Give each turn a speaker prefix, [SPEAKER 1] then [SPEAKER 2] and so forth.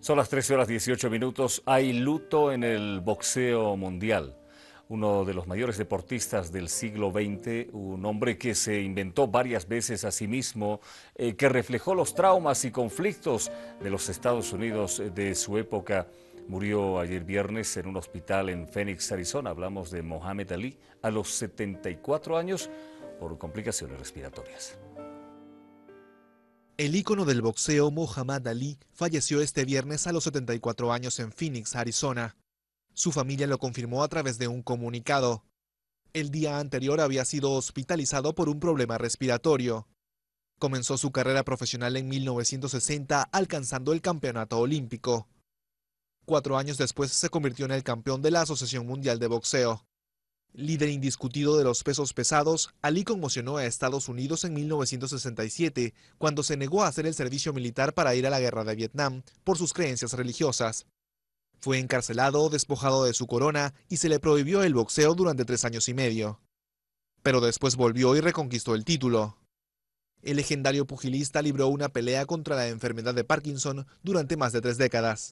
[SPEAKER 1] Son las 13 horas 18 minutos. Hay luto en el boxeo mundial. Uno de los mayores deportistas del siglo XX, un hombre que se inventó varias veces a sí mismo, eh, que reflejó los traumas y conflictos de los Estados Unidos eh, de su época. Murió ayer viernes en un hospital en Phoenix, Arizona. Hablamos de Mohamed Ali a los 74 años por complicaciones respiratorias.
[SPEAKER 2] El ícono del boxeo Muhammad Ali falleció este viernes a los 74 años en Phoenix, Arizona. Su familia lo confirmó a través de un comunicado. El día anterior había sido hospitalizado por un problema respiratorio. Comenzó su carrera profesional en 1960 alcanzando el campeonato olímpico. Cuatro años después se convirtió en el campeón de la Asociación Mundial de Boxeo. Líder indiscutido de los pesos pesados, Ali conmocionó a Estados Unidos en 1967, cuando se negó a hacer el servicio militar para ir a la guerra de Vietnam por sus creencias religiosas. Fue encarcelado, despojado de su corona y se le prohibió el boxeo durante tres años y medio. Pero después volvió y reconquistó el título. El legendario pugilista libró una pelea contra la enfermedad de Parkinson durante más de tres décadas.